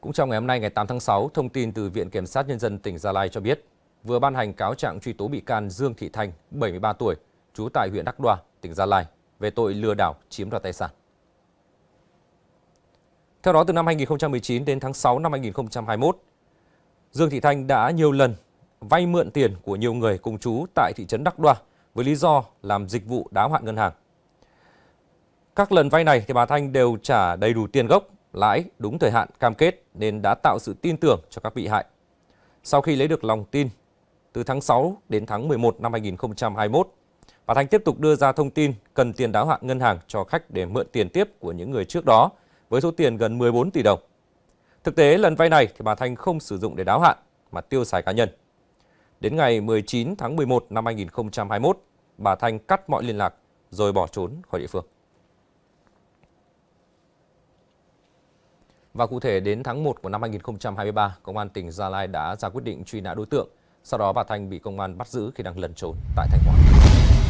Cũng trong ngày hôm nay ngày 8 tháng 6, thông tin từ Viện Kiểm sát Nhân dân tỉnh Gia Lai cho biết vừa ban hành cáo trạng truy tố bị can Dương Thị Thanh, 73 tuổi, trú tại huyện Đắc Đoa, tỉnh Gia Lai về tội lừa đảo chiếm đoạt tài sản. Theo đó, từ năm 2019 đến tháng 6 năm 2021, Dương Thị Thanh đã nhiều lần vay mượn tiền của nhiều người cùng chú tại thị trấn Đắc Đoa với lý do làm dịch vụ đáo hạn ngân hàng. Các lần vay này thì bà Thanh đều trả đầy đủ tiền gốc lãi đúng thời hạn cam kết nên đã tạo sự tin tưởng cho các bị hại. Sau khi lấy được lòng tin, từ tháng 6 đến tháng 11 năm 2021, Bà Thanh tiếp tục đưa ra thông tin cần tiền đáo hạn ngân hàng cho khách để mượn tiền tiếp của những người trước đó với số tiền gần 14 tỷ đồng. Thực tế lần vay này thì bà Thanh không sử dụng để đáo hạn mà tiêu xài cá nhân. Đến ngày 19 tháng 11 năm 2021, bà Thanh cắt mọi liên lạc rồi bỏ trốn khỏi địa phương. Và cụ thể đến tháng 1 của năm 2023, Công an tỉnh Gia Lai đã ra quyết định truy nã đối tượng. Sau đó bà Thanh bị công an bắt giữ khi đang lẩn trốn tại Thanh Hóa.